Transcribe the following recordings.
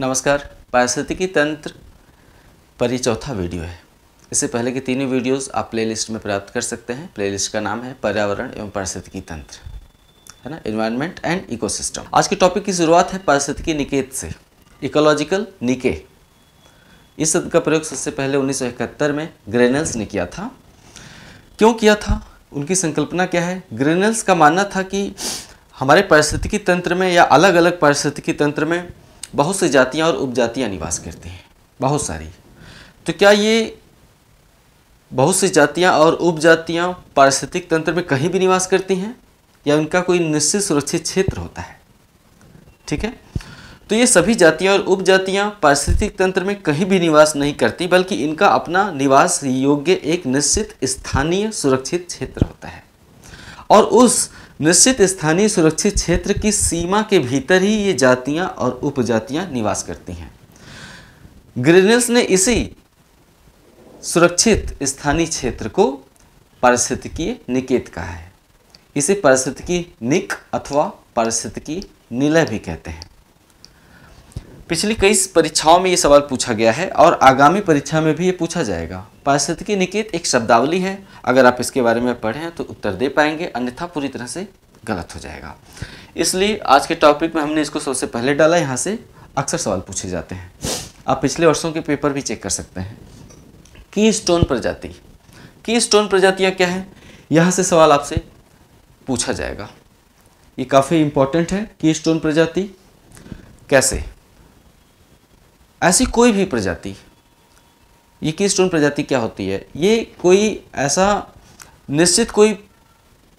नमस्कार पारिस्थितिकी तंत्र पर ये चौथा वीडियो है इससे पहले के तीनों वीडियोस आप प्लेलिस्ट में प्राप्त कर सकते हैं प्लेलिस्ट का नाम है पर्यावरण एवं पारिस्थितिकी तंत्र है ना इन्वायरमेंट एंड इकोसिस्टम आज के टॉपिक की शुरुआत है पारिस्थितिकी निकेत से इकोलॉजिकल निके इस शब्द का प्रयोग सबसे पहले उन्नीस में ग्रेनल्स ने किया था क्यों किया था उनकी संकल्पना क्या है ग्रेनल्स का मानना था कि हमारे पारिस्थितिकी तंत्र में या अलग अलग पारिस्थितिकी तंत्र में बहुत सी जातियाँ और उपजातियाँ निवास करते हैं बहुत सारी तो क्या ये बहुत सी जातियाँ और उपजातियाँ पारिस्थितिक तंत्र में कहीं भी निवास करती हैं या उनका कोई निश्चित सुरक्षित क्षेत्र होता है ठीक है तो ये सभी जातियाँ और उपजातियाँ पारिस्थितिक तंत्र में कहीं भी निवास नहीं करती बल्कि इनका अपना निवास योग्य एक निश्चित स्थानीय सुरक्षित क्षेत्र होता है और उस निश्चित स्थानीय सुरक्षित क्षेत्र की सीमा के भीतर ही ये जातियां और उपजातियां निवास करती हैं ग्रेनल्स ने इसी सुरक्षित स्थानीय क्षेत्र को पारिस्थितिकीय निकेत कहा है इसे पारिस्थितिकी निक अथवा पारिस्थितिकी निलय भी कहते हैं पिछली कई परीक्षाओं में ये सवाल पूछा गया है और आगामी परीक्षा में भी ये पूछा जाएगा पारिस्थितिकी निकेत एक शब्दावली है अगर आप इसके बारे में पढ़ें तो उत्तर दे पाएंगे अन्यथा पूरी तरह से गलत हो जाएगा इसलिए आज के टॉपिक में हमने इसको सबसे पहले डाला यहाँ से अक्सर सवाल पूछे जाते हैं आप पिछले वर्षों के पेपर भी चेक कर सकते हैं की स्टोन प्रजाति की स्टोन प्रजातियाँ क्या हैं यहाँ से सवाल आपसे पूछा जाएगा ये काफ़ी इम्पोर्टेंट है की स्टोन प्रजाति कैसे ऐसी कोई भी प्रजाति ये की स्टोन प्रजाति क्या होती है ये कोई ऐसा निश्चित कोई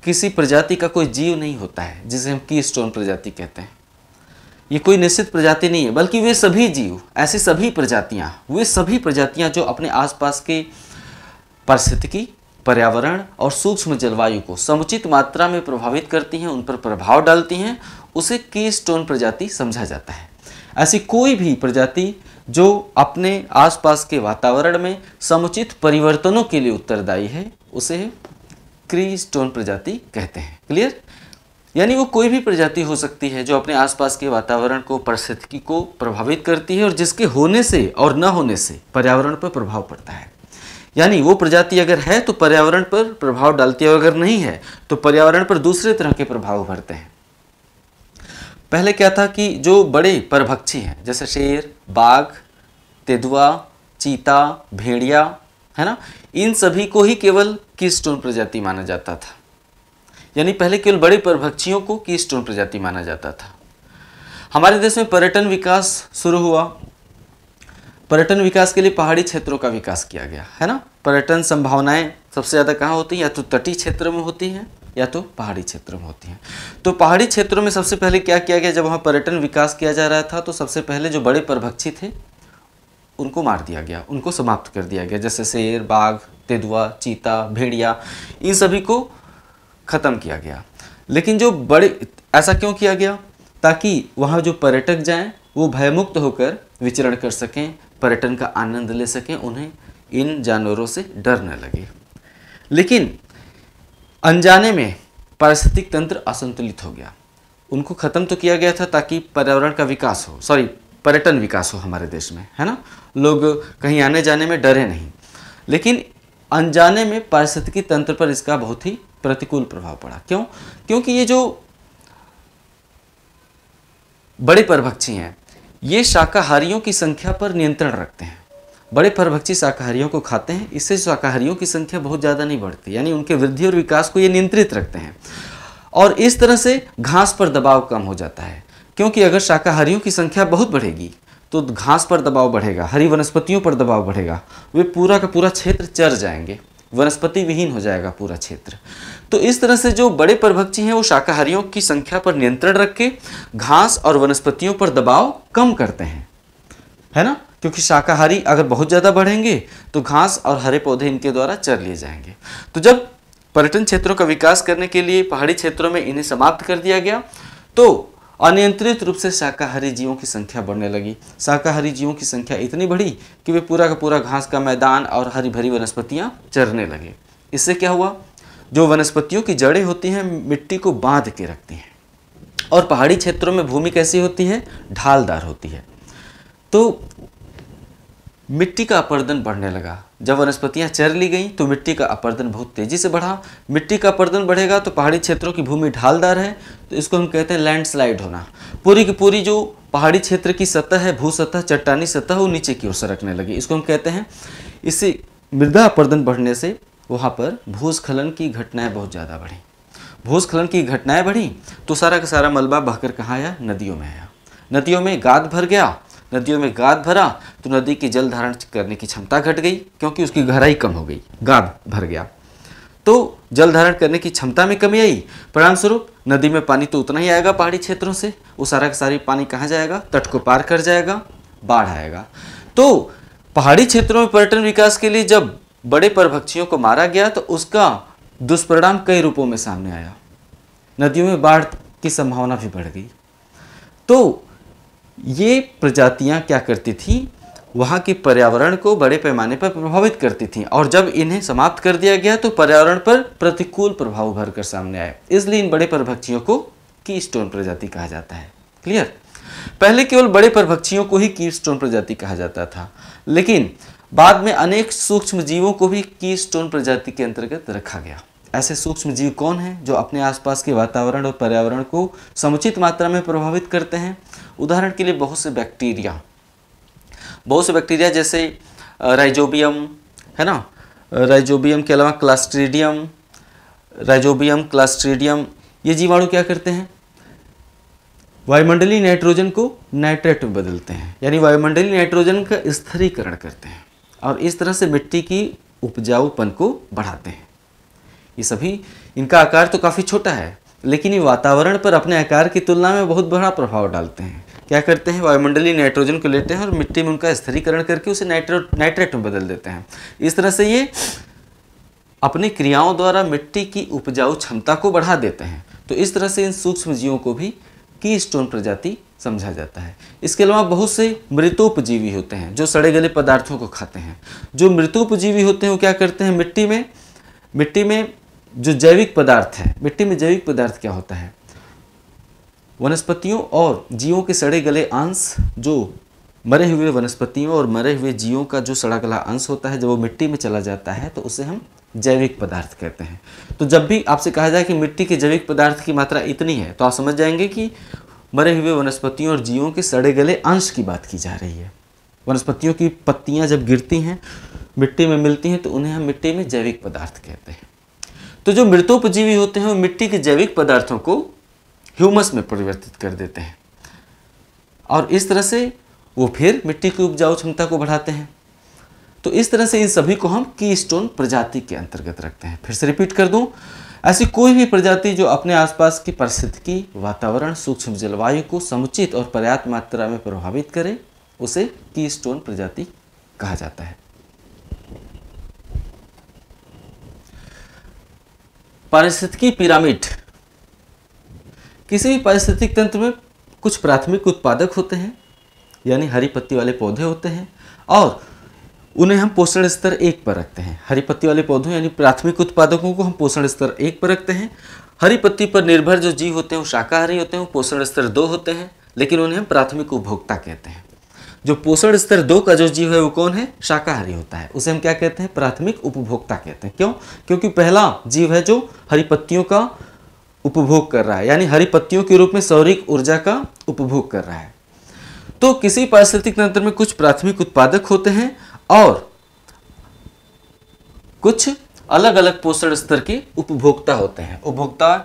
किसी प्रजाति का कोई जीव नहीं होता है जिसे हम की स्टोन प्रजाति कहते हैं ये कोई निश्चित प्रजाति नहीं है बल्कि वे सभी जीव ऐसी सभी प्रजातियाँ वे सभी प्रजातियाँ जो अपने आसपास के परिस्थितिकी पर्यावरण और सूक्ष्म जलवायु को समुचित मात्रा में प्रभावित करती हैं उन पर प्रभाव डालती हैं उसे की स्टोन प्रजाति समझा जाता है ऐसी कोई भी प्रजाति जो अपने आसपास के वातावरण में समुचित परिवर्तनों के लिए उत्तरदायी है उसे क्री स्टोन प्रजाति कहते हैं क्लियर यानी वो कोई भी प्रजाति हो सकती है जो अपने आसपास के वातावरण को परिस्थिति को प्रभावित करती है और जिसके होने से और न होने से पर्यावरण पर प्रभाव पड़ता है यानी वो प्रजाति अगर है तो पर्यावरण पर प्रभाव डालती है और अगर नहीं है तो पर्यावरण पर दूसरे तरह के प्रभाव उभरते हैं पहले क्या था कि जो बड़े परभक्षी हैं जैसे शेर बाघ तेदुआ चीता भेड़िया है ना इन सभी को ही केवल की स्टोन प्रजाति माना जाता था यानी पहले केवल बड़े परभक्षियों को की स्टोन प्रजाति माना जाता था हमारे देश में पर्यटन विकास शुरू हुआ पर्यटन विकास के लिए पहाड़ी क्षेत्रों का विकास किया गया है ना पर्यटन संभावनाएं सबसे ज़्यादा कहाँ होती हैं या तो तटीय क्षेत्र में होती हैं या तो पहाड़ी क्षेत्रों में होती हैं तो पहाड़ी क्षेत्रों में सबसे पहले क्या किया गया जब वहाँ पर्यटन विकास किया जा रहा था तो सबसे पहले जो बड़े परभक्षी थे उनको मार दिया गया उनको समाप्त कर दिया गया जैसे शेर बाघ तेंदुआ चीता भेड़िया इन सभी को ख़त्म किया गया लेकिन जो बड़े ऐसा क्यों किया गया ताकि वहाँ जो पर्यटक जाएं वो भयमुक्त होकर विचरण कर सकें पर्यटन का आनंद ले सकें उन्हें इन जानवरों से डर न लगे लेकिन अनजाने में पारिस्थितिक तंत्र असंतुलित हो गया उनको ख़त्म तो किया गया था ताकि पर्यावरण का विकास हो सॉरी पर्यटन विकास हो हमारे देश में है ना लोग कहीं आने जाने में डरे नहीं लेकिन अनजाने में पारिस्थितिकी तंत्र पर इसका बहुत ही प्रतिकूल प्रभाव पड़ा क्यों क्योंकि ये जो बड़े परभक्षी हैं ये शाकाहारियों की संख्या पर नियंत्रण रखते हैं बड़े परभक्षी शाकाहारियों को खाते हैं इससे शाकाहारियों की संख्या बहुत ज़्यादा नहीं बढ़ती यानी उनके वृद्धि और विकास को ये नियंत्रित रखते हैं और इस तरह से घास पर दबाव कम हो जाता है क्योंकि अगर शाकाहारियों की संख्या बहुत बढ़ेगी तो घास पर दबाव बढ़ेगा हरी वनस्पतियों पर दबाव बढ़ेगा वे पूरा का पूरा क्षेत्र चर जाएंगे वनस्पति विहीन हो जाएगा पूरा क्षेत्र तो इस तरह से जो बड़े परभक्षी हैं वो शाकाहारियों की संख्या पर नियंत्रण रख के घास और वनस्पतियों पर दबाव कम करते हैं है ना क्योंकि शाकाहारी अगर बहुत ज़्यादा बढ़ेंगे तो घास और हरे पौधे इनके द्वारा चर लिए जाएंगे तो जब पर्यटन क्षेत्रों का विकास करने के लिए पहाड़ी क्षेत्रों में इन्हें समाप्त कर दिया गया तो अनियंत्रित रूप से शाकाहारी जीवों की संख्या बढ़ने लगी शाकाहारी जीवों की संख्या इतनी बढ़ी कि वे पूरा का पूरा घास का मैदान और हरी भरी वनस्पतियाँ चरने लगे इससे क्या हुआ जो वनस्पतियों की जड़ें होती हैं मिट्टी को बांध के रखती हैं और पहाड़ी क्षेत्रों में भूमि कैसी होती है ढालदार होती है तो मिट्टी का अपर्दन बढ़ने लगा जब वनस्पतियां चर ली गई तो मिट्टी का अपर्दन बहुत तेज़ी से बढ़ा मिट्टी का अपर्दन बढ़ेगा तो पहाड़ी क्षेत्रों की भूमि ढालदार है तो इसको हम कहते हैं लैंडस्लाइड होना पूरी की पूरी जो पहाड़ी क्षेत्र की सतह है भू सतह चट्टानी सतह वो नीचे की ओर सरकने लगी इसको हम कहते हैं इससे मृदा अपर्दन बढ़ने से वहाँ पर भूस्खलन की घटनाएँ बहुत ज़्यादा बढ़ी भूस्खलन की घटनाएँ बढ़ी तो सारा का सारा मलबा बहकर कहाँ आया नदियों में आया नदियों में गाद भर गया नदियों में गाद भरा तो नदी की जल धारण करने की क्षमता घट गई क्योंकि उसकी गहराई कम हो गई गाद भर गया तो जल धारण करने की क्षमता में कमी आई परिणामस्वरूप नदी में पानी तो उतना ही आएगा पहाड़ी क्षेत्रों से वो सारा का सारी पानी कहाँ जाएगा तट को पार कर जाएगा बाढ़ आएगा तो पहाड़ी क्षेत्रों में पर्यटन विकास के लिए जब बड़े परभक्षियों को मारा गया तो उसका दुष्परिणाम कई रूपों में सामने आया नदियों में बाढ़ की संभावना भी बढ़ गई तो ये प्रजातियाँ क्या करती थी वहाँ के पर्यावरण को बड़े पैमाने पर प्रभावित करती थीं और जब इन्हें समाप्त कर दिया गया तो पर्यावरण पर प्रतिकूल प्रभाव उभर कर सामने आए इसलिए इन बड़े परभक्षियों को की स्टोन प्रजाति कहा जाता है क्लियर पहले केवल बड़े परभक्षियों को ही की स्टोन प्रजाति कहा जाता था लेकिन बाद में अनेक सूक्ष्म जीवों को भी की स्टोन प्रजाति के अंतर्गत रखा गया ऐसे सूक्ष्म जीव कौन हैं जो अपने आसपास के वातावरण और पर्यावरण को समुचित मात्रा में प्रभावित करते हैं उदाहरण के लिए बहुत से बैक्टीरिया बहुत से बैक्टीरिया जैसे राइजोबियम है ना राइजोबियम के अलावा क्लास्ट्रीडियम राइजोबियम क्लास्ट्रीडियम ये जीवाणु क्या करते हैं वायुमंडलीय नाइट्रोजन को नाइट्रेट में बदलते हैं यानी वायुमंडलीय नाइट्रोजन का स्थिरीकरण करते हैं और इस तरह से मिट्टी की उपजाऊपन को बढ़ाते हैं ये सभी इनका आकार तो काफ़ी छोटा है लेकिन ये वातावरण पर अपने आकार की तुलना में बहुत बड़ा प्रभाव डालते हैं क्या करते हैं वायुमंडलीय नाइट्रोजन को लेते हैं और मिट्टी में उनका स्थिरीकरण करके उसे नाइट्रो नाइट्रेट में बदल देते हैं इस तरह से ये अपनी क्रियाओं द्वारा मिट्टी की उपजाऊ क्षमता को बढ़ा देते हैं तो इस तरह से इन सूक्ष्म जीवों को भी की स्टोन प्रजाति समझा जाता है इसके अलावा बहुत से मृतोपजीवी होते हैं जो सड़े गले पदार्थों को खाते हैं जो मृतोपजीवी होते हैं वो क्या करते हैं मिट्टी में मिट्टी में जो जैविक पदार्थ है मिट्टी में जैविक पदार्थ क्या होता है वनस्पतियों और जीवों के सड़े गले अंश जो मरे हुए वनस्पतियों और मरे हुए जीवों का जो सड़ा गला अंश होता है जब वो मिट्टी में चला जाता है तो उसे हम जैविक पदार्थ कहते हैं तो जब भी आपसे कहा जाए कि मिट्टी के जैविक पदार्थ की मात्रा इतनी है तो आप समझ जाएंगे कि मरे हुए वनस्पतियों और जीवों के सड़े गले अंश की बात की जा रही है वनस्पतियों की पत्तियाँ जब गिरती हैं मिट्टी में मिलती हैं तो उन्हें हम मिट्टी में जैविक पदार्थ कहते हैं तो जो मृतोपजीवी होते हैं वो मिट्टी के जैविक पदार्थों को ह्यूमस में परिवर्तित कर देते हैं और इस तरह से वो फिर मिट्टी की उपजाऊ क्षमता को बढ़ाते हैं तो इस तरह से इन सभी को हम की स्टोन प्रजाति के अंतर्गत रखते हैं फिर से रिपीट कर दूं ऐसी कोई भी प्रजाति जो अपने आसपास की पारिस्थितिकी वातावरण सूक्ष्म जलवायु को समुचित और पर्याप्त मात्रा में प्रभावित करे उसे की स्टोन प्रजाति कहा जाता है पारिस्थितिकी पिरामिड किसी भी पारिस्थितिक तंत्र में कुछ प्राथमिक उत्पादक होते हैं यानी हरी पत्ती वाले पौधे होते हैं और उन्हें हम पोषण स्तर एक पर रखते हैं हरी पत्ती वाले पौधों यानी प्राथमिक उत्पादकों को हम पोषण स्तर एक पर रखते हैं हरी पत्ती पर निर्भर जो जीव होते हैं वो शाकाहारी होते हैं वो पोषण स्तर दो होते हैं लेकिन उन्हें हम प्राथमिक उपभोक्ता कहते हैं जो पोषण स्तर दो का जो जीव है वो कौन है शाकाहारी होता है उसे हम क्या कहते हैं प्राथमिक उपभोक्ता कहते हैं क्यों क्योंकि पहला जीव है जो हरी पत्तियों का उपभोग कर रहा है यानी हरी पत्तियों के रूप में सौरिक ऊर्जा का उपभोग कर रहा है तो किसी पारिस्थितिक तंत्र में कुछ प्राथमिक उत्पादक होते हैं और कुछ अलग अलग पोषण स्तर के उपभोक्ता होते हैं उपभोक्ता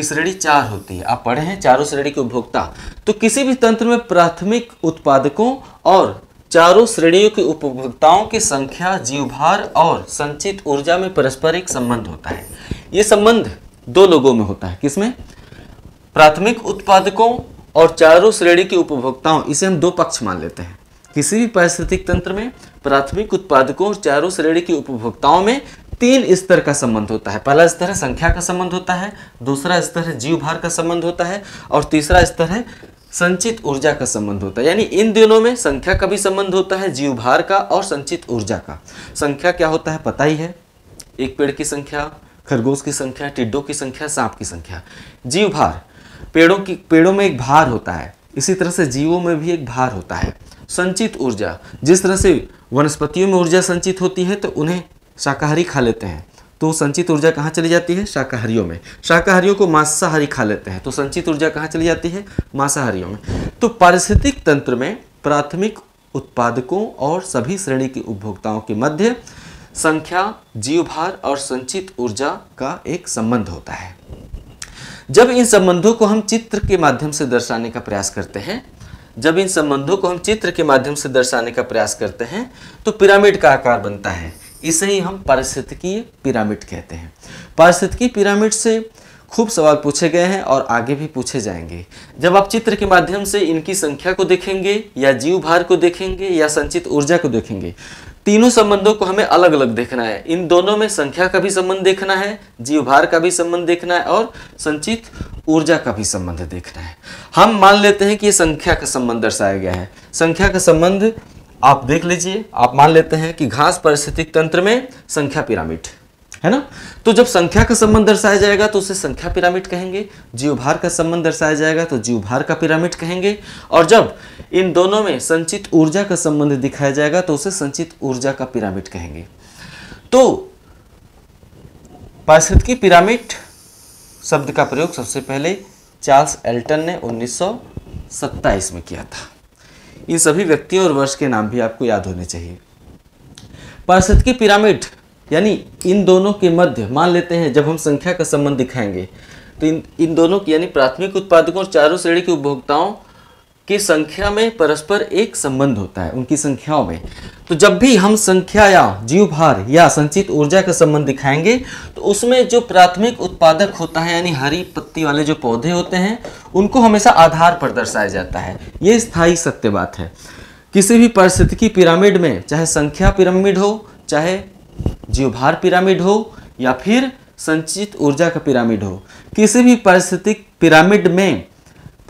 की श्रेणी चार होती है आप पढ़े हैं चारों श्रेणी के उपभोक्ता तो किसी भी तंत्र में प्राथमिक उत्पादकों और चारों श्रेणियों के उपभोक्ताओं की संख्या जीवभार और संचित ऊर्जा में परस्पर एक संबंध होता है ये संबंध दो लोगों में होता है किसमें प्राथमिक उत्पादकों और चारों श्रेणी के उपभोक्ताओं इसे हम दो पक्ष मान लेते हैं किसी भी पारिस्थितिक तंत्र में प्राथमिक उत्पादकों और चारों श्रेणी के उपभोक्ताओं में तीन स्तर का संबंध होता है पहला स्तर है संख्या का संबंध होता है दूसरा स्तर है जीव भार का संबंध होता है और तीसरा स्तर है संचित ऊर्जा का संबंध होता है यानी इन दिनों में संख्या का भी संबंध होता है जीव भार का और संचित ऊर्जा का संख्या क्या होता है पता ही है एक पेड़ की संख्या खरगोश की संख्या टिड्डों की संख्या सांप की संख्या जीव भार पेड़ों की पेड़ों में एक भार होता है इसी तरह से जीवों में भी एक भार होता है संचित ऊर्जा जिस तरह से वनस्पतियों में ऊर्जा संचित होती है तो उन्हें शाकाहारी खा लेते हैं तो संचित ऊर्जा कहाँ चली जाती है शाकाहारियों में शाकाहारियों को मांसाहारी खा लेते हैं तो संचित ऊर्जा कहाँ चली जाती है मांसाहारियों में तो पारिस्थितिक तंत्र में प्राथमिक उत्पादकों और सभी श्रेणी के उपभोक्ताओं के मध्य संख्या जीवभार और संचित ऊर्जा का एक संबंध होता है जब इन संबंधों को हम चित्र के माध्यम से दर्शाने का प्रयास करते हैं जब इन संबंधों को हम चित्र के माध्यम से दर्शाने का प्रयास करते हैं तो पिरामिड का आकार बनता है इसे ही हम पारिस्थितिकीय पिरामिड कहते हैं पारिस्थितिकी पिरामिड से खूब सवाल पूछे गए हैं और आगे भी पूछे जाएंगे जब आप चित्र के माध्यम से इनकी संख्या को देखेंगे या जीव भार को देखेंगे या संचित ऊर्जा को देखेंगे तीनों संबंधों को हमें अलग अलग देखना है इन दोनों में संख्या का भी संबंध देखना है जीव भार का भी संबंध देखना है और संचित ऊर्जा का भी संबंध देखना है हम मान लेते हैं कि ये संख्या का संबंध दर्शाया गया है संख्या का संबंध आप देख लीजिए आप मान लेते हैं कि घास परिस्थितिक तंत्र में संख्या पिरामिड है ना तो जब संख्या का संबंध दर्शाया जाएगा तो उसे संख्या पिरामिड कहेंगे भार का संबंध दर्शाया जाएगा तो भार का पिरामिड कहेंगे और जब इन दोनों में संचित ऊर्जा का संबंध दिखाया जाएगा तो उसे संचित ऊर्जा का पिरामिड कहेंगे तो पारिस्थितिकी पिरामिड शब्द का प्रयोग सबसे पहले चार्ल्स एल्टन ने उन्नीस में किया था इन सभी व्यक्तियों और वर्ष के नाम भी आपको याद होने चाहिए पार्षद की पिरामिड यानी इन दोनों के मध्य मान लेते हैं जब हम संख्या का संबंध दिखाएंगे तो इन इन दोनों की यानी प्राथमिक उत्पादकों और चारों श्रेणी के उपभोक्ताओं कि संख्या में परस्पर एक संबंध होता है उनकी संख्याओं में तो जब भी हम संख्या या जीव भार या संचित ऊर्जा का संबंध दिखाएंगे तो उसमें जो प्राथमिक उत्पादक होता है यानी हरी पत्ती वाले जो पौधे होते हैं उनको हमेशा आधार पर दर्शाया जाता है ये स्थायी सत्य बात है किसी भी पारिस्थितिकी पिरामिड में चाहे संख्या पिरामिड हो चाहे जीवभार पिरामिड हो या फिर संचित ऊर्जा का पिरामिड हो किसी भी पारिस्थितिक पिरामिड में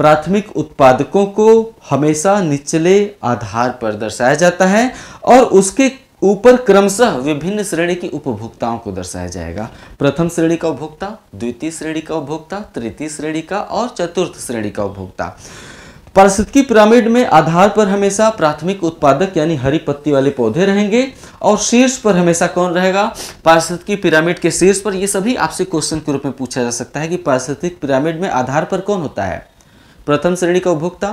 प्राथमिक उत्पादकों को हमेशा निचले आधार पर दर्शाया जाता है और उसके ऊपर क्रमशः विभिन्न श्रेणी की उपभोक्ताओं को दर्शाया जाएगा प्रथम श्रेणी का उपभोक्ता द्वितीय श्रेणी का उपभोक्ता तृतीय श्रेणी का और चतुर्थ श्रेणी का उपभोक्ता पारिस्थितिकी पिरामिड में आधार पर हमेशा प्राथमिक उत्पादक यानी हरी पत्ती वाले पौधे रहेंगे और शीर्ष पर हमेशा कौन रहेगा पारिस्थितिकी पिरामिड के शीर्ष पर ये सभी आपसे क्वेश्चन के रूप में पूछा जा सकता है कि पारिस्थितिक पिरामिड में आधार पर कौन होता है प्रथम श्रेणी का उपभोक्ता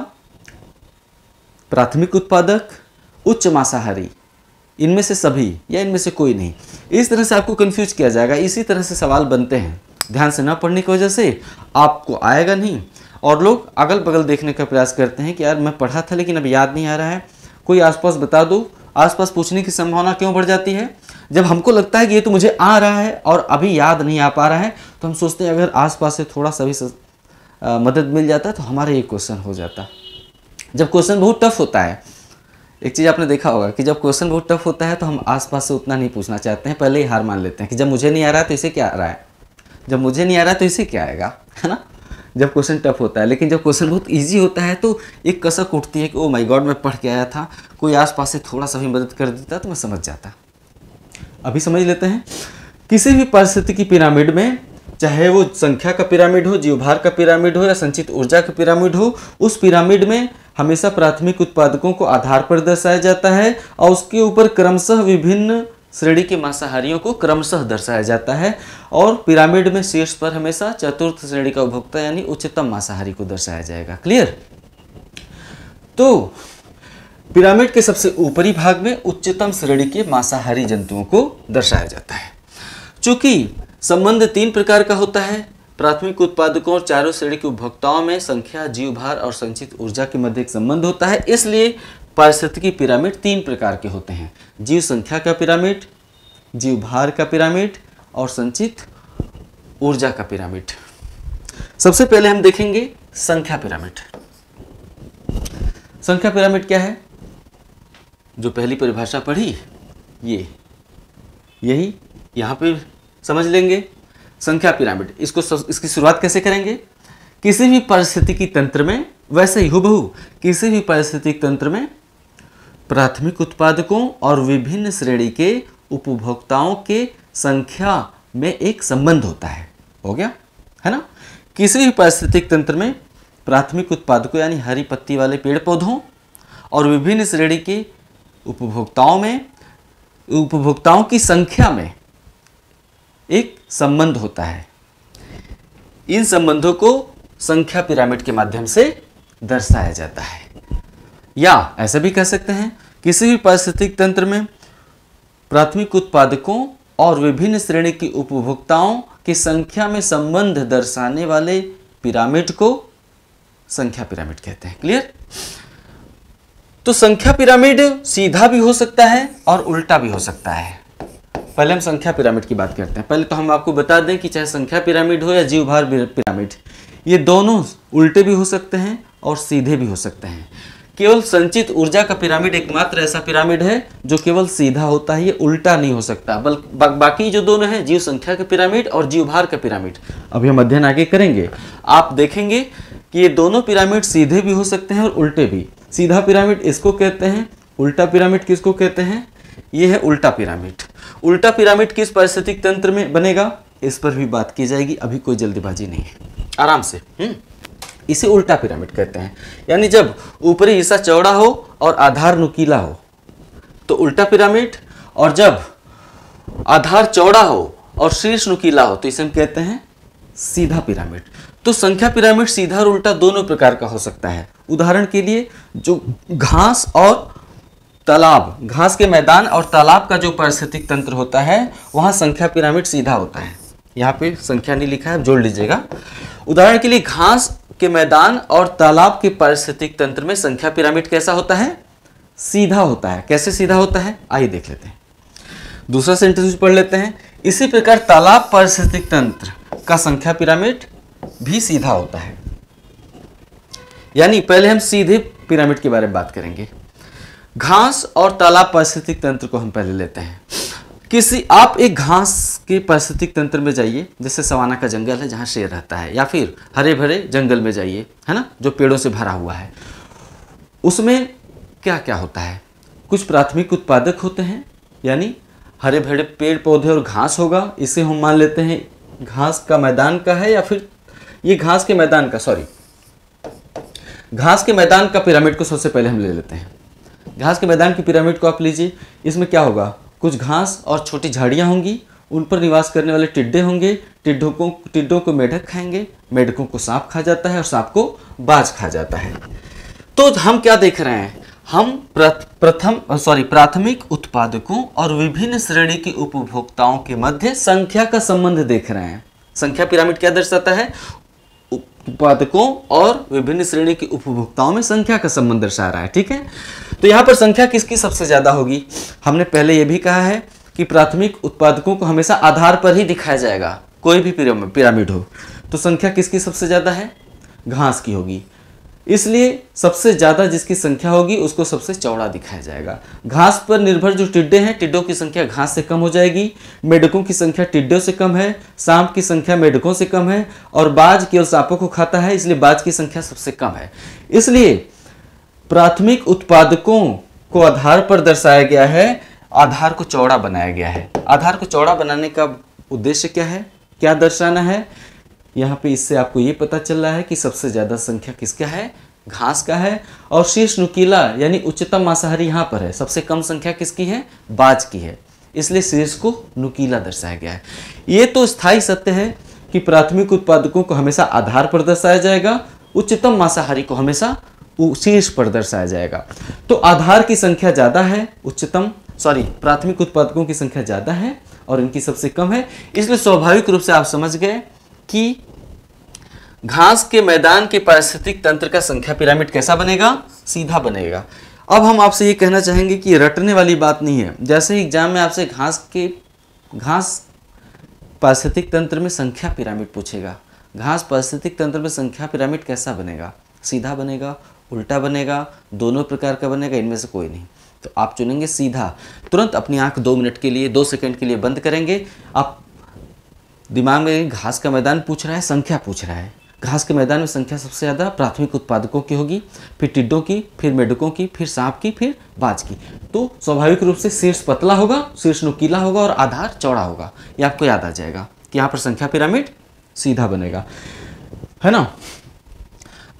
प्राथमिक उत्पादक उच्च मांसाहारी इनमें से सभी या इनमें से कोई नहीं इस तरह से आपको कन्फ्यूज किया जाएगा इसी तरह से सवाल बनते हैं ध्यान से ना पढ़ने की वजह से आपको आएगा नहीं और लोग अगल बगल देखने का प्रयास करते हैं कि यार मैं पढ़ा था लेकिन अब याद नहीं आ रहा है कोई आसपास बता दो आसपास पूछने की संभावना क्यों बढ़ जाती है जब हमको लगता है कि ये तो मुझे आ रहा है और अभी याद नहीं आ पा रहा है तो हम सोचते हैं अगर आसपास से थोड़ा सा भी मदद मिल जाता तो हमारा ये क्वेश्चन हो जाता जब क्वेश्चन बहुत टफ होता है एक चीज़ आपने देखा होगा कि जब क्वेश्चन बहुत टफ होता है तो हम आसपास से उतना नहीं पूछना चाहते हैं पहले ही हार मान लेते हैं कि जब मुझे नहीं आ रहा तो इसे क्या आ रहा है जब मुझे नहीं आ रहा तो इसे क्या आएगा है ना जब क्वेश्चन टफ होता है लेकिन जब क्वेश्चन बहुत ईजी होता है तो एक कसक उठती है कि ओ माई गॉड मैं पढ़ के आया था कोई आसपास से थोड़ा सा भी मदद कर देता तो मैं समझ जाता अभी समझ लेते हैं किसी भी परिस्थिति की पिरामिड में चाहे वो संख्या का पिरामिड हो जीवभार का पिरामिड हो या संचित ऊर्जा का पिरामिड हो उस पिरामिड में हमेशा प्राथमिक उत्पादकों को आधार पर दर्शाया जाता है और उसके ऊपर क्रमशः विभिन्न श्रेणी के मांसाहारियों को क्रमशः दर्शाया जाता है और पिरामिड में शीर्ष पर हमेशा चतुर्थ श्रेणी का उपभोक्ता यानी उच्चतम मांसाहारी को दर्शाया जाएगा क्लियर तो पिरामिड के सबसे ऊपरी भाग में उच्चतम श्रेणी के मांसाहारी जंतुओं को दर्शाया जाता है चूंकि संबंध तीन प्रकार का होता है प्राथमिक उत्पादकों और चारों श्रेणी के उपभोक्ताओं में संख्या जीवभार और संचित ऊर्जा के मध्य एक संबंध होता है इसलिए पारिस्थितिकी पिरामिड तीन प्रकार के होते हैं जीव संख्या का पिरामिड जीव भार का पिरामिड और संचित ऊर्जा का पिरामिड सबसे पहले हम देखेंगे संख्या पिरामिड संख्या पिरामिड क्या है जो पहली परिभाषा पढ़ी ये यही यहां पे समझ लेंगे संख्या पिरामिड इसको इसकी शुरुआत कैसे करेंगे किसी भी पारिस्थितिकी तंत्र में वैसे ही हुबहू किसी भी पारिस्थितिक तंत्र में प्राथमिक उत्पादकों और विभिन्न श्रेणी के उपभोक्ताओं के संख्या में एक संबंध होता है हो गया है ना किसी भी पारिस्थितिक तंत्र में प्राथमिक उत्पादकों यानी हरी पत्ती वाले पेड़ पौधों और विभिन्न श्रेणी के उपभोक्ताओं में उपभोक्ताओं की संख्या में एक संबंध होता है इन संबंधों को संख्या पिरामिड के माध्यम से दर्शाया जाता है या ऐसा भी कह सकते हैं किसी भी पारिस्थितिक तंत्र में प्राथमिक उत्पादकों और विभिन्न श्रेणी की उपभोक्ताओं की संख्या में संबंध दर्शाने वाले पिरामिड को संख्या पिरामिड कहते हैं क्लियर तो संख्या पिरामिड सीधा भी हो सकता है और उल्टा भी हो सकता है पहले हम संख्या पिरामिड की बात करते हैं पहले तो हम आपको बता दें कि चाहे संख्या पिरामिड हो या जीव भार पिरामिड ये दोनों उल्टे भी हो सकते हैं और सीधे भी हो सकते हैं केवल संचित ऊर्जा का पिरामिड एकमात्र ऐसा पिरामिड है जो केवल सीधा होता है ये उल्टा नहीं हो सकता बल्कि बा, बाकी जो दोनों हैं जीव संख्या का पिरामिड और जीव भार का पिरामिड अभी हम अध्ययन आगे करेंगे आप देखेंगे कि ये दोनों पिरामिड सीधे भी हो सकते हैं और उल्टे भी सीधा पिरामिड इसको कहते हैं उल्टा पिरामिड किसको कहते हैं ये है उल्टा पिरामिड उल्टा पिरामिड किस पारिस्थितिक तंत्र में बनेगा इस पर भी बात की जाएगी अभी कोई जल्दबाजी नहीं है आराम से हम्म। इसे उल्टा पिरामिड कहते हैं यानी जब ऊपरी हिस्सा चौड़ा हो और आधार नुकीला हो तो उल्टा पिरामिड और जब आधार चौड़ा हो और शीर्ष नुकीला हो तो इसे हम कहते हैं सीधा पिरामिड तो संख्या पिरामिड सीधा और उल्टा दोनों प्रकार का हो सकता है उदाहरण के लिए जो घास और तालाब घास के मैदान और तालाब का जो पारिस्थितिक तंत्र होता है वहाँ संख्या पिरामिड सीधा होता है यहाँ पे संख्या नहीं लिखा है जोड़ लीजिएगा उदाहरण के लिए घास के मैदान और तालाब के पारिस्थितिक तंत्र में संख्या पिरामिड कैसा होता है सीधा होता है कैसे सीधा होता है आइए देख लेते हैं दूसरा सेंटेंस पढ़ लेते हैं इसी प्रकार तालाब पारिस्थितिक तंत्र का संख्या पिरामिड भी सीधा होता है यानी पहले हम सीधे पिरामिड के बारे में बात करेंगे घास और तालाब पारिस्थितिक तंत्र को हम पहले लेते हैं किसी आप एक घास के पारिस्थितिक तंत्र में जाइए जैसे सवाना का जंगल है जहाँ शेर रहता है या फिर हरे भरे जंगल में जाइए है ना जो पेड़ों से भरा हुआ है उसमें क्या क्या होता है कुछ प्राथमिक उत्पादक होते हैं यानी हरे भरे पेड़ पौधे और घास होगा इसे हम मान लेते हैं घास का मैदान का है या फिर ये घास के मैदान का सॉरी घास के मैदान का पिरामिड को सबसे पहले हम ले लेते हैं घास के मैदान की पिरामिड को आप लीजिए इसमें क्या होगा कुछ घास और छोटी झाड़ियाँ होंगी उन पर निवास करने वाले टिड्डे होंगे टिड्डों को टिड्डों को मेढक खाएंगे मेढकों को सांप खा जाता है और सांप को बाज खा जाता है तो हम क्या देख रहे हैं हम प्रथम सॉरी प्राथमिक उत्पादकों और विभिन्न श्रेणी के उपभोक्ताओं के मध्य संख्या का संबंध देख रहे हैं संख्या पिरामिड क्या दर्शाता है उत्पादकों और विभिन्न श्रेणी के उपभोक्ताओं में संख्या का संबंध दर्शा रहा है ठीक है तो यहाँ पर संख्या किसकी सबसे ज़्यादा होगी हमने पहले यह भी कहा है कि प्राथमिक उत्पादकों को हमेशा आधार पर ही दिखाया जाएगा कोई भी पिरामिड हो तो संख्या किसकी सबसे ज़्यादा है घास की होगी इसलिए सबसे ज़्यादा जिसकी संख्या होगी उसको सबसे चौड़ा दिखाया जाएगा घास पर निर्भर जो टिड्डे हैं टिड्डों की संख्या घास से कम हो जाएगी मेढकों की संख्या टिड्डों से कम है सांप की संख्या मेढकों से कम है और बाज केवल सांपों को खाता है इसलिए बाज की संख्या सबसे कम है इसलिए प्राथमिक उत्पादकों को आधार पर दर्शाया गया है आधार को चौड़ा बनाया गया है आधार को चौड़ा बनाने का उद्देश्य क्या है क्या दर्शाना है यहाँ पे इससे आपको ये पता चल रहा है कि सबसे ज़्यादा संख्या किसका है घास का है और शीर्ष नुकीला यानी उच्चतम मांसाहारी यहाँ पर है सबसे कम संख्या किसकी है बाज की है इसलिए शीर्ष को नुकीला दर्शाया गया है ये तो स्थायी सत्य है कि प्राथमिक उत्पादकों को हमेशा आधार पर दर्शाया जाएगा उच्चतम मांसाहारी को हमेशा शीर्ष पर दर्शाया जाएगा तो आधार की संख्या ज़्यादा है उच्चतम सॉरी प्राथमिक उत्पादकों की संख्या ज़्यादा है और इनकी सबसे कम है इसलिए स्वाभाविक रूप से आप समझ गए कि घास के मैदान के पारिस्थितिक तंत्र का संख्या पिरामिड कैसा बनेगा सीधा बनेगा अब हम आपसे ये कहना चाहेंगे कि रटने वाली बात नहीं है जैसे एग्जाम में आपसे घास के घास पारिस्थितिक तंत्र में संख्या पिरामिड पूछेगा घास पारिस्थितिक तंत्र में संख्या पिरामिड कैसा बनेगा सीधा बनेगा उल्टा बनेगा दोनों प्रकार का बनेगा इनमें से कोई नहीं तो आप चुनेंगे सीधा तुरंत अपनी आंख दो मिनट के लिए दो सेकंड के लिए बंद करेंगे आप दिमाग में घास का मैदान पूछ रहा है संख्या पूछ रहा है घास के मैदान में संख्या सबसे ज़्यादा प्राथमिक उत्पादकों की होगी फिर टिड्डों की फिर मेढकों की फिर सांप की फिर बाज की तो स्वाभाविक रूप से शीर्ष पतला होगा शीर्ष नुकीला होगा और आधार चौड़ा होगा ये आपको याद आ जाएगा कि यहाँ पर संख्या पिरामिड सीधा बनेगा है ना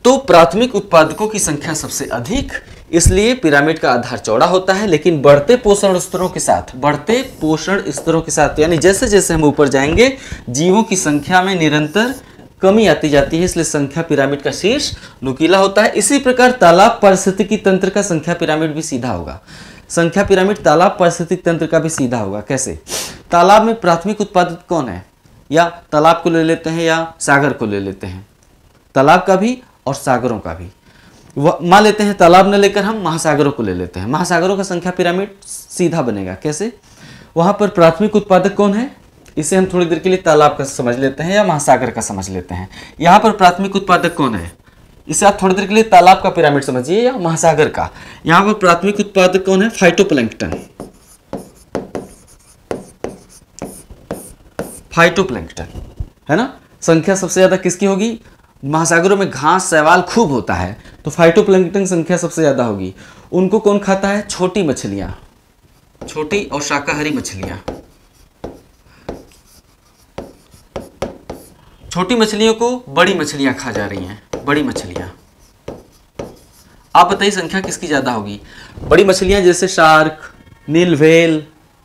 तो प्राथमिक उत्पादकों की संख्या सबसे अधिक इसलिए पिरामिड का आधार चौड़ा होता है लेकिन बढ़ते पोषण स्तरों के साथ बढ़ते पोषण स्तरों के साथ यानी जैसे जैसे हम ऊपर जाएंगे जीवों की संख्या में निरंतर कमी आती जाती है इसलिए संख्या पिरामिड का शीर्ष नुकीला होता है इसी प्रकार तालाब परिस्थितिकी तंत्र का संख्या पिरामिड भी सीधा होगा संख्या पिरामिड तालाब परिस्थितिक तंत्र का भी सीधा होगा कैसे तालाब में प्राथमिक उत्पादक कौन है या तालाब को ले लेते हैं या सागर को ले लेते हैं तालाब का भी और सागरों का भी मान लेते हैं तालाब न लेकर हम महासागरों को ले लेते हैं महासागरों का संख्या पिरामिड सीधा बनेगा कैसे वहां पर प्राथमिक उत्पादक कौन है इसे हम थोड़ी देर के लिए तालाब का समझ लेते हैं या महासागर का समझ लेते हैं यहां पर प्राथमिक उत्पादक कौन है इसे आप थोड़ी देर के लिए तालाब का पिरामिड समझिए या महासागर का यहां पर प्राथमिक उत्पादक कौन है फाइटोप्लैंक्टन फाइटोप्लैंक्टन है ना संख्या सबसे ज्यादा किसकी होगी महासागरों में घास सवाल खूब होता है तो फाइटोप्लैंकटन संख्या सबसे ज़्यादा होगी उनको कौन खाता है छोटी मछलियां छोटी और शाकाहारी मछलियां छोटी मछलियों को बड़ी मछलियां खा जा रही हैं बड़ी मछलियां आप बताइए संख्या किसकी ज़्यादा होगी बड़ी मछलियां जैसे शार्क नील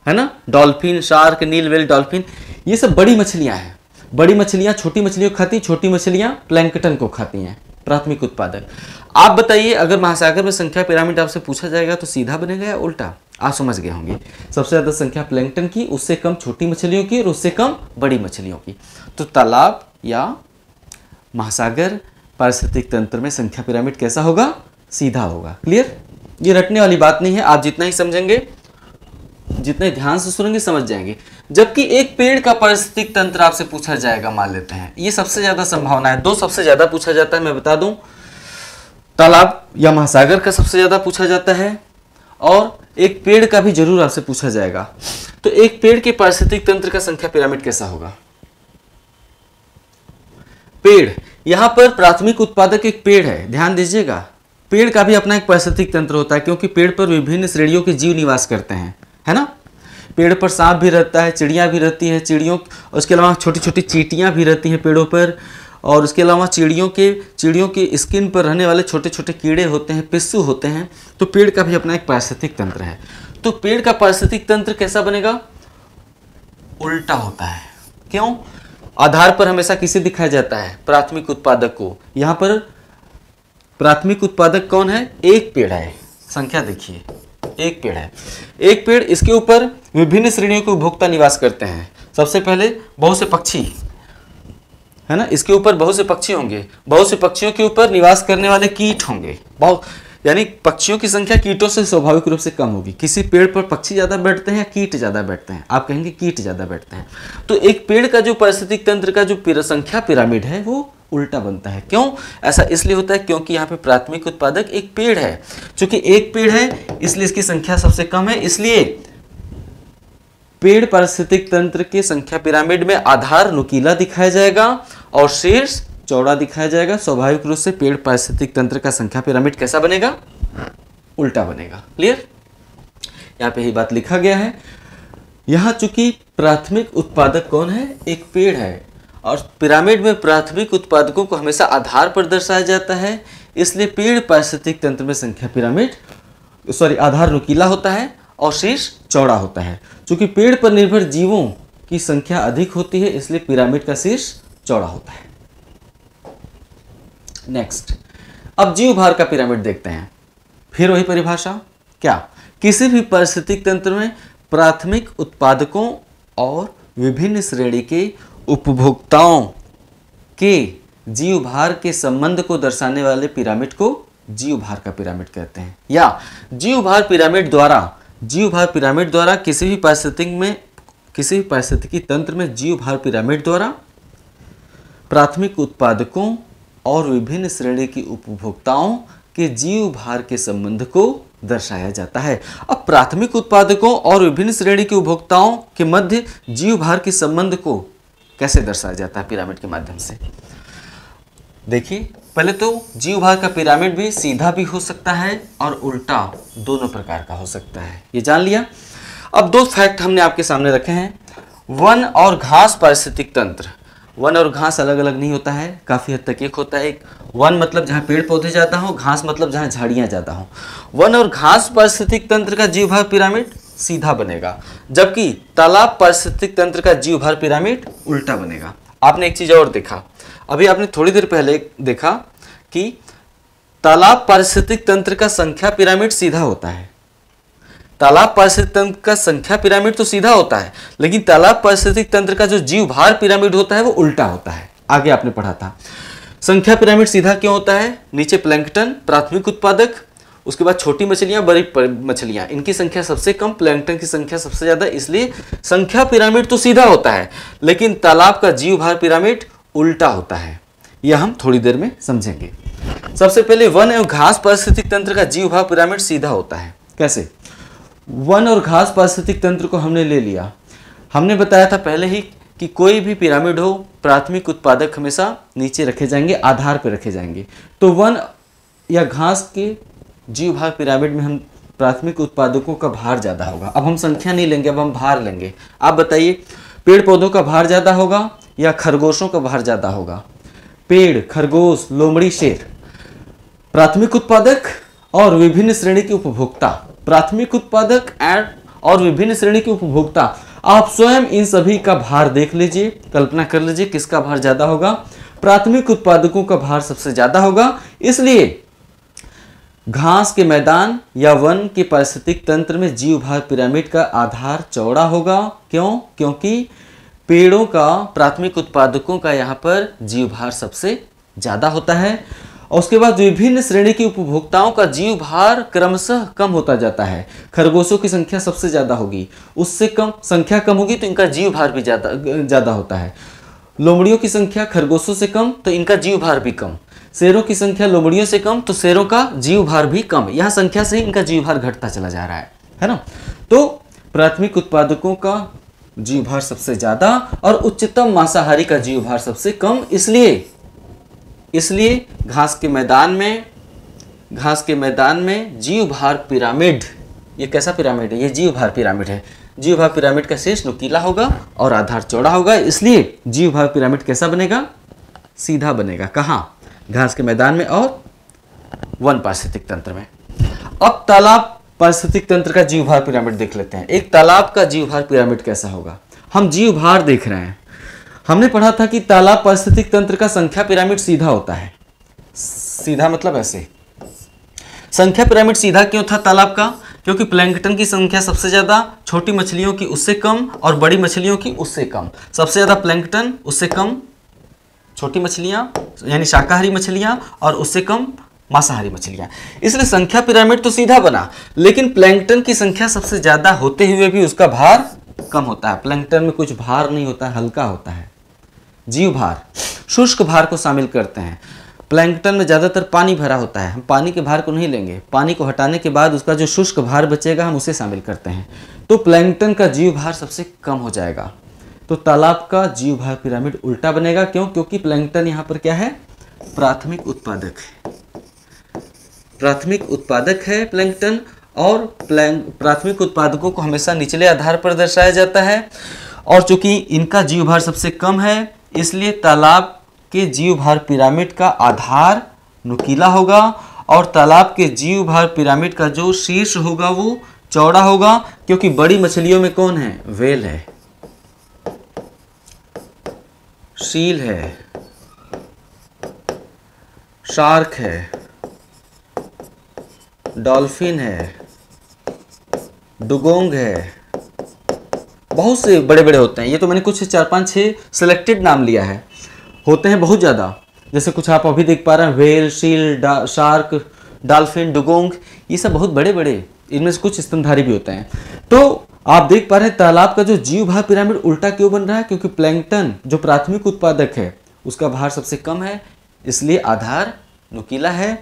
है ना डॉल्फिन शार्क नील डॉल्फिन ये सब बड़ी मछलियां हैं बड़ी मछलियां छोटी मछलियों को खाती छोटी मछलियां प्लैंकटन को खाती हैं प्राथमिक उत्पादक आप बताइए अगर महासागर में संख्या पिरामिड आपसे पूछा जाएगा तो सीधा बनेगा या उल्टा आप समझ गए होंगे सबसे ज़्यादा संख्या प्लैंकटन की उससे कम छोटी मछलियों की और उससे कम बड़ी मछलियों की तो तालाब या महासागर पारिस्थितिक तंत्र में संख्या पिरामिड कैसा होगा सीधा होगा क्लियर ये रटने वाली बात नहीं है आप जितना ही समझेंगे जितने ध्यान से सुनेंगे समझ जाएंगे जबकि एक पेड़ का पारिस्थितिक तंत्र आपसे पूछा जाएगा मान लेते हैं ये सबसे ज़्यादा संभावना है दो सबसे ज़्यादा पूछा जाता है मैं बता दू तालाब या महासागर का सबसे ज़्यादा पूछा जाता है और एक पेड़ का भी जरूर आपसे पूछा जाएगा तो एक पेड़ के पारिस्थितिक तंत्र का संख्या पिरामिड कैसा होगा पेड़ यहां पर प्राथमिक उत्पादक एक पेड़ है ध्यान दीजिएगा पेड़ का भी अपना एक पारिस्थितिक तंत्र होता है क्योंकि पेड़ पर विभिन्न श्रेणियों के जीव निवास करते हैं है ना पेड़ पर सांप भी रहता है चिड़िया भी रहती है चिड़ियों उसके अलावा छोटी छोटी चीटियाँ भी रहती हैं पेड़ों पर और उसके अलावा चिड़ियों के चिड़ियों के स्किन पर रहने वाले छोटे छोटे कीड़े होते हैं पिस्सू होते हैं तो पेड़ का भी अपना एक पारिस्थितिक तंत्र है तो पेड़ का पारिस्थितिक तंत्र कैसा बनेगा उल्टा होता है क्यों आधार पर हमेशा किसे दिखाया जाता है प्राथमिक उत्पादक को यहाँ पर प्राथमिक उत्पादक कौन है एक पेड़ है संख्या देखिए एक पेड़ है एक पेड़ इसके ऊपर विभिन्न श्रेणियों के उपभोक्ता निवास करते हैं सबसे पहले बहुत से पक्षी है ना इसके ऊपर बहुत से पक्षी होंगे बहुत से पक्षियों के ऊपर निवास करने वाले कीट होंगे बहुत यानी पक्षियों की संख्या कीटों से स्वाभाविक रूप से कम होगी किसी पेड़ पर पक्षी ज़्यादा बैठते हैं या कीट ज़्यादा बैठते हैं आप कहेंगे कीट ज़्यादा बैठते हैं तो एक पेड़ का जो पारिस्थितिक तंत्र का जो संख्या पिरामिड है वो उल्टा बनता है क्यों ऐसा इसलिए होता है क्योंकि यहाँ पे प्राथमिक उत्पादक एक पेड़ है चूंकि एक पेड़ है इसलिए इसकी संख्या सबसे कम है इसलिए पेड़ पारिस्थितिक तंत्र के संख्या पिरामिड में आधार नुकीला दिखाया जाएगा और शीर्ष चौड़ा दिखाया जाएगा स्वाभाविक रूप से पेड़ पारिस्थितिक तंत्र का संख्या पिरामिड कैसा बनेगा उल्टा बनेगा क्लियर यहाँ पे ही बात लिखा गया है यहाँ चूंकि प्राथमिक उत्पादक कौन है एक पेड़ है और पिरामिड में प्राथमिक उत्पादकों को हमेशा आधार पर दर्शाया जाता है इसलिए पेड़ पारिस्थितिक तंत्र में संख्या पिरामिड सॉरी आधार नुकीला होता है और शीर्ष चौड़ा होता है क्योंकि पेड़ पर निर्भर जीवों की संख्या अधिक होती है इसलिए पिरामिड का शीर्ष चौड़ा होता है नेक्स्ट अब जीव भार का पिरामिड देखते हैं फिर वही परिभाषा क्या किसी भी पारिस्थितिक तंत्र में प्राथमिक उत्पादकों और विभिन्न श्रेणी के उपभोक्ताओं के जीव भार के संबंध को दर्शाने वाले पिरामिड को जीव भार का पिरामिड कहते हैं या जीव भार पिरामिड द्वारा जीव भार पिरामिड द्वारा किसी भी पारिस्थितिक में किसी भी पारिस्थितिकी तंत्र में जीव भार पिरामिड द्वारा प्राथमिक उत्पादकों और विभिन्न श्रेणी की उपभोक्ताओं के जीव भार के संबंध को दर्शाया जाता है अब प्राथमिक उत्पादकों और विभिन्न श्रेणी के उपभोक्ताओं के मध्य जीव भार के संबंध को कैसे दर्शाया जाता है पिरामिड के माध्यम से देखिए पहले तो जीव भाग का पिरामिड भी सीधा भी हो सकता है और उल्टा दोनों प्रकार का हो सकता है ये जान लिया अब दो फैक्ट हमने आपके सामने रखे हैं वन और घास पारिस्थितिक तंत्र वन और घास अलग अलग नहीं होता है काफ़ी हद तक एक होता है एक वन मतलब जहाँ पेड़ पौधे ज़्यादा हो घास मतलब जहाँ झाड़ियाँ ज़्यादा हो वन और घास पारिस्थितिक तंत्र का जीव भाग पिरामिड सीधा बनेगा जबकि तालाब पारिस्थितिक तंत्र का जीव भर पिरामिड उल्टा बनेगा आपने एक चीज़ और देखा अभी आपने थोड़ी देर पहले देखा कि तालाब पारिस्थितिक तंत्र का संख्या पिरामिड सीधा होता है तालाब पारिस्थितिक तंत्र का संख्या पिरामिड तो सीधा होता है लेकिन तालाब पारिस्थितिक तंत्र का जो जीव भार पिरामिड होता है वो उल्टा होता है आगे आपने पढ़ा था संख्या पिरामिड सीधा क्यों होता है नीचे प्लैंकटन प्राथमिक उत्पादक उसके बाद छोटी मछलियाँ बड़ी मछलियाँ इनकी संख्या सबसे कम प्लैंकटन की संख्या सबसे ज़्यादा इसलिए संख्या पिरामिड तो सीधा होता है लेकिन तालाब का जीव भार पिरामिड उल्टा होता है यह हम थोड़ी देर में समझेंगे सबसे पहले वन एवं घास पारिस्थितिक तंत्र का जीव भार पिरामिड सीधा होता है कैसे वन और घास पारिस्थितिक तंत्र को हमने ले लिया हमने बताया था पहले ही कि कोई भी पिरामिड हो प्राथमिक उत्पादक हमेशा नीचे रखे जाएंगे आधार पर रखे जाएंगे तो वन या घास के जीव भाग पिरामिड में हम प्राथमिक उत्पादकों का भार ज़्यादा होगा अब हम संख्या नहीं लेंगे अब हम भार लेंगे आप बताइए पेड़ पौधों का भार ज़्यादा होगा या खरगोशों का भार ज़्यादा होगा पेड़ खरगोश लोमड़ी शेर प्राथमिक उत्पादक और विभिन्न श्रेणी के उपभोक्ता प्राथमिक उत्पादक एंड और विभिन्न श्रेणी के उपभोक्ता आप स्वयं इन सभी का भार देख लीजिए कल्पना कर लीजिए किसका भार ज़्यादा होगा प्राथमिक उत्पादकों का भार सबसे ज़्यादा होगा इसलिए घास के मैदान या वन के पारिस्थितिक तंत्र में जीव भाग पिरामिड का आधार चौड़ा होगा क्यों क्योंकि पेड़ों का प्राथमिक उत्पादकों का यहाँ पर जीव भार सबसे ज़्यादा होता है और उसके बाद विभिन्न श्रेणी के उपभोक्ताओं का जीव भार क्रमशः कम होता जाता है खरगोशों की संख्या सबसे ज़्यादा होगी उससे कम संख्या कम होगी तो इनका जीव भार भी ज़्यादा ज़्यादा होता है लोमड़ियों की संख्या खरगोशों से कम तो इनका जीव भार भी कम शेरों की संख्या लोमड़ियों से कम तो शेरों का जीव भार भी कम यहाँ संख्या से ही इनका जीव भार घटता चला जा रहा है है ना तो प्राथमिक उत्पादकों का जीव भार सबसे ज्यादा और उच्चतम मांसाहारी का जीव भार सबसे कम इसलिए इसलिए घास के मैदान में घास के मैदान में जीव भार पिरामिड ये कैसा पिरामिड है ये जीव भार पिरामिड है जीव भार पिरामिड का शेष नुकीला होगा और आधार चौड़ा होगा इसलिए जीव भार पिरामिड कैसा बनेगा सीधा बनेगा कहाँ घास के मैदान में और वन पारिस्थितिक तंत्र में अब तालाब पारिस्थितिक तंत्र का जीवभार पिरामिड देख लेते हैं एक तालाब का जीवभार पिरामिड कैसा होगा हम जीवभार देख रहे हैं हमने पढ़ा था कि तालाब पारिस्थितिक तंत्र का संख्या पिरामिड सीधा होता है सीधा मतलब ऐसे संख्या पिरामिड सीधा क्यों था तालाब का क्योंकि प्लैंकटन की संख्या सबसे ज़्यादा छोटी मछलियों की उससे कम और बड़ी मछलियों की उससे कम सबसे ज़्यादा प्लैंकटन उससे कम छोटी मछलियाँ यानी शाकाहारी मछलियाँ और उससे कम मांसाहारी मछलियाँ इसलिए संख्या पिरामिड तो सीधा बना लेकिन प्लैंकटन की संख्या सबसे ज़्यादा होते हुए भी उसका भार कम होता है प्लैंकटन में कुछ भार नहीं होता हल्का होता है जीव भार शुष्क भार को शामिल करते हैं प्लैंकटन में ज़्यादातर पानी भरा होता है हम पानी के भार को नहीं लेंगे पानी को हटाने के बाद उसका जो शुष्क भार बचेगा हम उसे शामिल करते हैं तो प्लैंकटन का जीव भार सबसे कम हो जाएगा तो तालाब का जीव भार पिरामिड उल्टा बनेगा क्यों क्योंकि प्लैंगटन यहाँ पर क्या है प्राथमिक उत्पादक है प्राथमिक उत्पादक है प्लैंगटन और प्लैंग प्राथमिक उत्पादकों को हमेशा निचले आधार पर दर्शाया जाता है और चूंकि इनका जीव भार सबसे कम है इसलिए तालाब के जीव भार पिरामिड का आधार नुकीला होगा और तालाब के जीव भार पिरामिड का जो शीर्ष होगा वो चौड़ा होगा क्योंकि बड़ी मछलियों में कौन है वेल है सील है शार्क है डॉल्फिन है डुगोंग है बहुत से बड़े बड़े होते हैं ये तो मैंने कुछ चार पांच छह सिलेक्टेड नाम लिया है होते हैं बहुत ज़्यादा जैसे कुछ आप अभी देख पा रहे हैं व्हेल शील डा, शार्क डॉल्फिन डुगोंग ये सब बहुत बड़े बड़े इनमें से कुछ स्तनधारी भी होते हैं तो आप देख पा रहे हैं तालाब का जो जीव भार पिरामिड उल्टा क्यों बन रहा है क्योंकि प्लैंकटन जो प्राथमिक उत्पादक है उसका भार सबसे कम है इसलिए आधार नुकीला है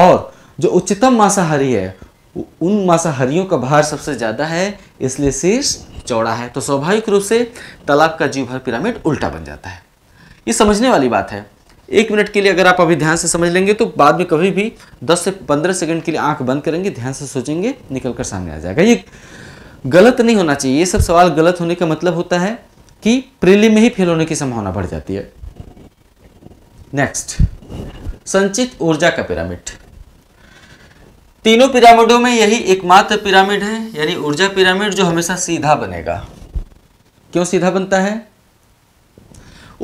और जो उच्चतम मांसाहारी है उन मांसाहारियों का भार सबसे ज़्यादा है इसलिए शीर्ष चौड़ा है तो स्वाभाविक रूप से तालाब का जीव भर पिरामिड उल्टा बन जाता है ये समझने वाली बात है एक मिनट के लिए अगर आप अभी ध्यान से समझ लेंगे तो बाद में कभी भी 10 से 15 सेकंड के लिए आंख बंद करेंगे ध्यान से सोचेंगे निकल कर सामने आ जाएगा ये गलत नहीं होना चाहिए ये सब सवाल गलत होने का मतलब होता है कि प्रीलिम में ही फेल होने की संभावना बढ़ जाती है नेक्स्ट संचित ऊर्जा का पिरामिड तीनों पिरामिडों में यही एकमात्र पिरामिड है यानी ऊर्जा पिरामिड जो हमेशा सीधा बनेगा क्यों सीधा बनता है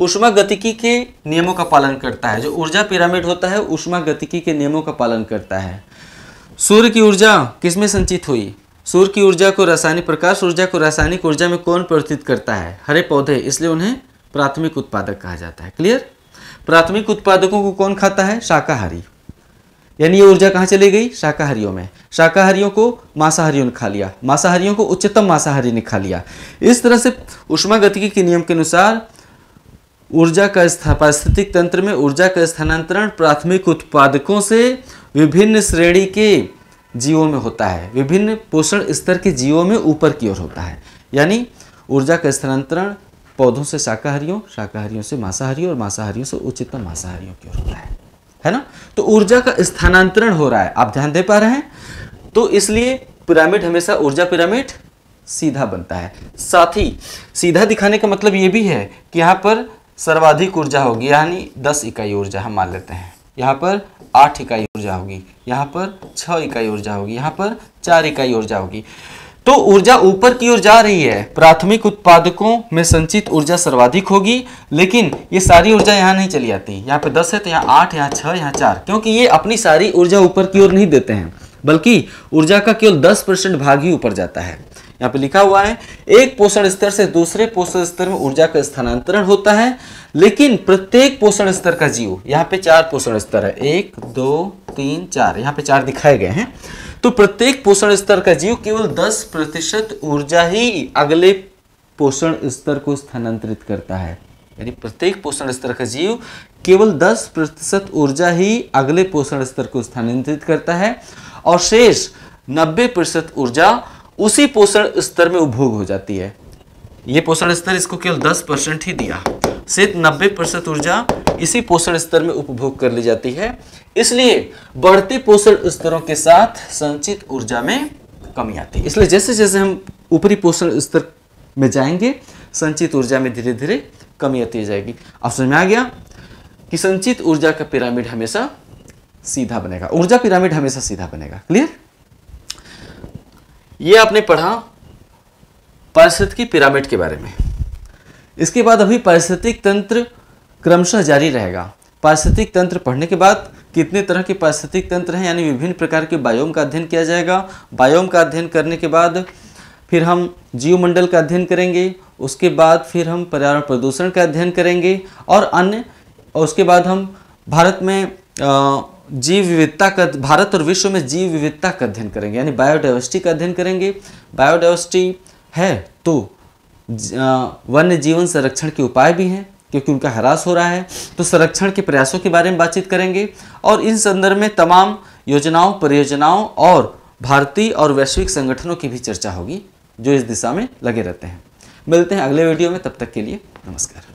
उष्मा गतिकी के नियमों का पालन करता है जो ऊर्जा पिरामिड होता है उष्मा गतिकी के नियमों का पालन करता है सूर्य की ऊर्जा किसमें संचित हुई सूर्य की ऊर्जा को रासायनिक प्रकाश ऊर्जा को रासायनिक ऊर्जा में कौन प्रवर्तित करता है हरे पौधे इसलिए उन्हें प्राथमिक उत्पादक कहा जाता है क्लियर प्राथमिक उत्पादकों को कौन खाता है शाकाहारी यानी ये ऊर्जा कहाँ चली गई शाकाहारियों में शाकाहारियों को मांसाहारियों ने खा लिया मांसाहारियों को उच्चतम मांसाहारी ने खा लिया इस तरह से उष्मा गति के नियम के अनुसार ऊर्जा का पारिस्थितिक तंत्र में ऊर्जा का स्थानांतरण प्राथमिक उत्पादकों से विभिन्न श्रेणी के जीवों में होता है विभिन्न पोषण स्तर के जीवों में ऊपर की ओर होता है यानी ऊर्जा का स्थानांतरण पौधों से शाकाहारियों शाकाहारियों से मांसाहारियों और मांसाहारियों से उच्चतम मांसाहारियों की ओर होता है है ना तो ऊर्जा का स्थानांतरण हो रहा है आप ध्यान दे पा रहे हैं तो इसलिए पिरामिड हमेशा ऊर्जा पिरामिड सीधा बनता है साथ ही सीधा दिखाने का मतलब ये भी है कि यहाँ पर सर्वाधिक ऊर्जा होगी यानी दस इकाई ऊर्जा हम मान लेते हैं यहाँ पर आठ इकाई ऊर्जा होगी यहाँ पर छह इकाई ऊर्जा होगी यहाँ पर चार इकाई ऊर्जा होगी तो ऊर्जा ऊपर की ओर जा रही है प्राथमिक उत्पादकों में संचित ऊर्जा सर्वाधिक होगी लेकिन ये सारी ऊर्जा यहाँ नहीं चली आती यहाँ पे दस है तो यहाँ आठ यहाँ छह यहाँ चार क्योंकि ये अपनी सारी ऊर्जा ऊपर की ओर नहीं देते हैं बल्कि ऊर्जा का केवल दस परसेंट भाग ही ऊपर जाता है यहाँ पे लिखा हुआ है एक पोषण स्तर से दूसरे पोषण स्तर में ऊर्जा का स्थानांतरण होता है लेकिन प्रत्येक पोषण स्तर का जीव यहाँ पे चार पोषण स्तर है एक दो तीन चार यहाँ पे चार दिखाए गए हैं तो प्रत्येक पोषण स्तर का जीव केवल दस प्रतिशत ऊर्जा ही अगले पोषण स्तर को स्थानांतरित करता है यानी प्रत्येक पोषण स्तर का जीव केवल दस प्रतिशत ऊर्जा ही अगले पोषण स्तर को स्थानांतरित करता है और शेष नब्बे प्रतिशत ऊर्जा उसी पोषण स्तर में उपभोग हो जाती है ये पोषण स्तर इसको केवल 10 परसेंट ही दिया सिर्फ 90 परसेंट ऊर्जा इसी पोषण स्तर में उपभोग कर ली जाती है इसलिए बढ़ते पोषण स्तरों के साथ संचित ऊर्जा में कमी आती है इसलिए जैसे जैसे हम ऊपरी पोषण स्तर में जाएंगे संचित ऊर्जा में धीरे धीरे कमी आती जाएगी आप समझ में आ गया कि संचित ऊर्जा का पिरामिड हमेशा सीधा बनेगा ऊर्जा पिरामिड हमेशा सीधा बनेगा क्लियर ये आपने पढ़ा पारिस्थितिक की पिरामिड के बारे में इसके बाद अभी पारिस्थितिक तंत्र क्रमशः जारी रहेगा पारिस्थितिक तंत्र पढ़ने के बाद कितने तरह के पारिस्थितिक तंत्र हैं यानी विभिन्न प्रकार के बायोम का अध्ययन किया जाएगा बायोम का अध्ययन करने के बाद फिर हम जीवमंडल का अध्ययन करेंगे उसके बाद फिर हम पर्यावरण प्रदूषण का अध्ययन करेंगे और अन्य और उसके बाद हम भारत में आ, जीव विविधता का भारत और विश्व में जीव विविधता का अध्ययन करेंगे यानी बायोडाइवर्सिटी का अध्ययन करेंगे बायोडाइवर्सिटी है तो वन्य जीवन संरक्षण के उपाय भी हैं क्योंकि उनका ह्रास हो रहा है तो संरक्षण के प्रयासों के बारे में बातचीत करेंगे और इन संदर्भ में तमाम योजनाओं परियोजनाओं और भारतीय और वैश्विक संगठनों की भी चर्चा होगी जो इस दिशा में लगे रहते हैं मिलते हैं अगले वीडियो में तब तक के लिए नमस्कार